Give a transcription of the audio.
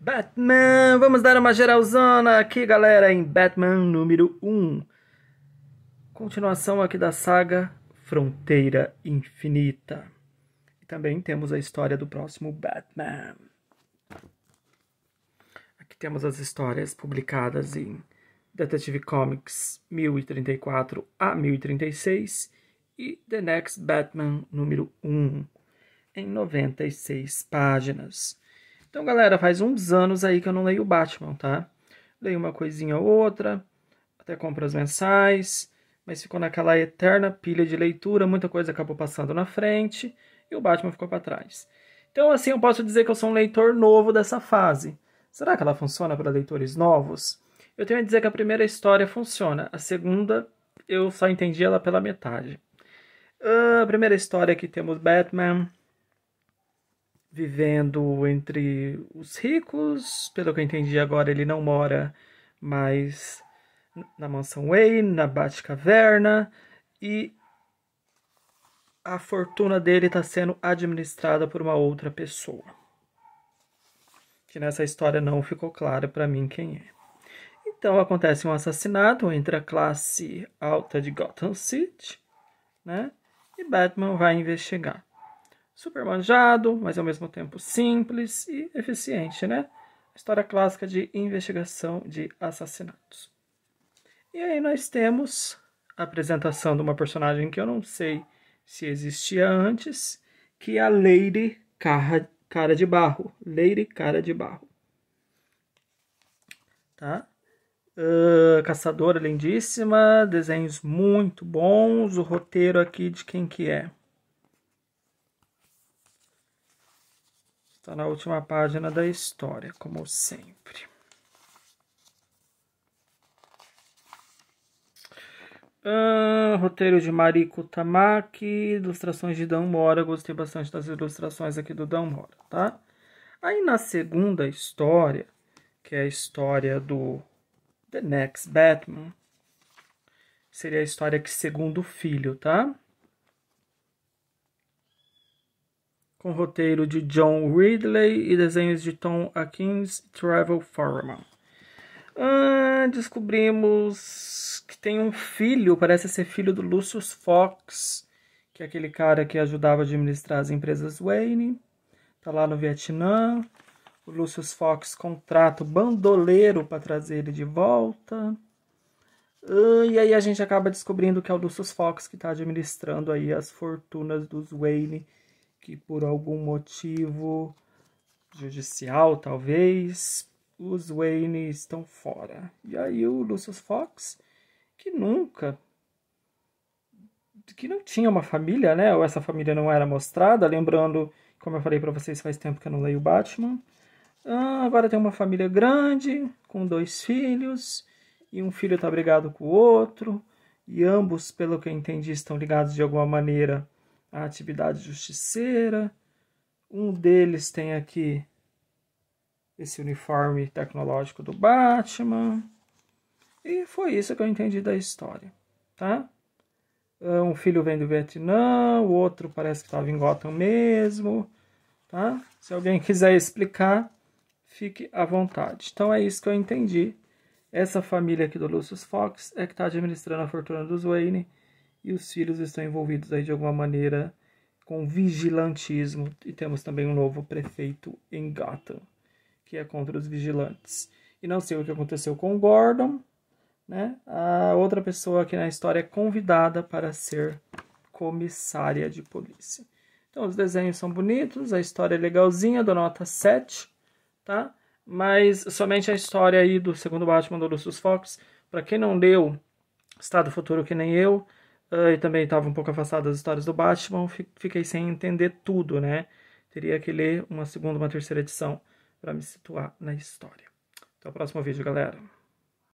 Batman! Vamos dar uma geralzona aqui, galera, em Batman número 1. Continuação aqui da saga Fronteira Infinita. E também temos a história do próximo Batman. Aqui temos as histórias publicadas em Detective Comics 1034 a 1036 e The Next Batman número 1, em 96 páginas. Então, galera, faz uns anos aí que eu não leio o Batman, tá? Leio uma coisinha ou outra, até compro as mensais, mas ficou naquela eterna pilha de leitura, muita coisa acabou passando na frente e o Batman ficou para trás. Então, assim, eu posso dizer que eu sou um leitor novo dessa fase. Será que ela funciona para leitores novos? Eu tenho a dizer que a primeira história funciona, a segunda eu só entendi ela pela metade. a ah, primeira história que temos Batman, vivendo entre os ricos. Pelo que eu entendi agora, ele não mora mais na mansão Wayne, na Batcaverna e a fortuna dele está sendo administrada por uma outra pessoa. Que nessa história não ficou claro para mim quem é. Então acontece um assassinato entre a classe alta de Gotham City, né? E Batman vai investigar super manjado, mas ao mesmo tempo simples e eficiente, né? História clássica de investigação de assassinatos. E aí nós temos a apresentação de uma personagem que eu não sei se existia antes, que é a Lady Cara, Cara de Barro. Lady Cara de Barro. Tá? Uh, caçadora lindíssima, desenhos muito bons, o roteiro aqui de quem que é? Está na última página da história, como sempre. Ah, roteiro de Mariko Tamaki, ilustrações de Dan Mora. Gostei bastante das ilustrações aqui do Dan Mora, tá? Aí na segunda história, que é a história do The Next Batman, seria a história que segundo o filho, tá? com roteiro de John Ridley e desenhos de Tom Atkins e Trevor Foreman. Ah, descobrimos que tem um filho, parece ser filho do Lucius Fox, que é aquele cara que ajudava a administrar as empresas Wayne. Tá lá no Vietnã. O Lucius Fox contrata o bandoleiro para trazer ele de volta. Uh, e aí a gente acaba descobrindo que é o Lucius Fox que está administrando aí as fortunas dos Wayne que por algum motivo judicial, talvez, os Wayne estão fora. E aí o Lucius Fox, que nunca que não tinha uma família, né? Ou essa família não era mostrada, lembrando, como eu falei para vocês, faz tempo que eu não leio Batman. Ah, agora tem uma família grande, com dois filhos, e um filho está brigado com o outro, e ambos, pelo que eu entendi, estão ligados de alguma maneira a atividade justiceira. Um deles tem aqui esse uniforme tecnológico do Batman. E foi isso que eu entendi da história, tá? É, um filho vem do Vietnã, o outro parece que estava em Gotham mesmo, tá? Se alguém quiser explicar, fique à vontade. Então é isso que eu entendi. Essa família aqui do Lucius Fox é que está administrando a fortuna dos Wayne e os filhos estão envolvidos aí de alguma maneira com vigilantismo. E temos também um novo prefeito em Gotham, que é contra os vigilantes. E não sei o que aconteceu com o Gordon, né? A outra pessoa aqui na história é convidada para ser comissária de polícia. Então, os desenhos são bonitos, a história é legalzinha, dou nota 7, tá? Mas somente a história aí do segundo Batman do Lucius Fox, para quem não leu Estado Futuro que nem eu, ah, e também estava um pouco afastado das histórias do Batman, fiquei sem entender tudo, né? Teria que ler uma segunda, uma terceira edição para me situar na história. Até o próximo vídeo, galera.